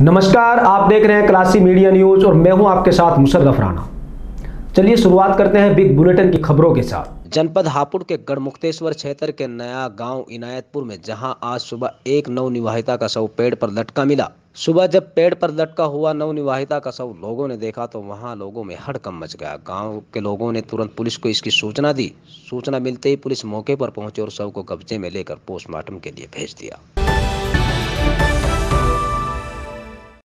नमस्कार आप देख रहे हैं क्लासी मीडिया न्यूज और मैं हूं आपके साथ मुशर्रफ राणा चलिए शुरुआत करते हैं बिग बुलेटिन की खबरों के साथ जनपद हापुड़ के गढ़मुक्तेश्वर क्षेत्र के नया गांव इनायतपुर में जहां आज सुबह एक नव निवाहिता का शव पेड़ पर लटका मिला सुबह जब पेड़ पर लटका हुआ नव निवाहिता का शव लोगों ने देखा तो वहां लोगों में हड़कम मच गया गांव के लोगों ने तुरंत पुलिस को इसकी सूचना दी सूचना मिलते ही पुलिस मौके पर पहुंची और शव को कब्जे में लेकर पोस्टमार्टम के लिए भेज दिया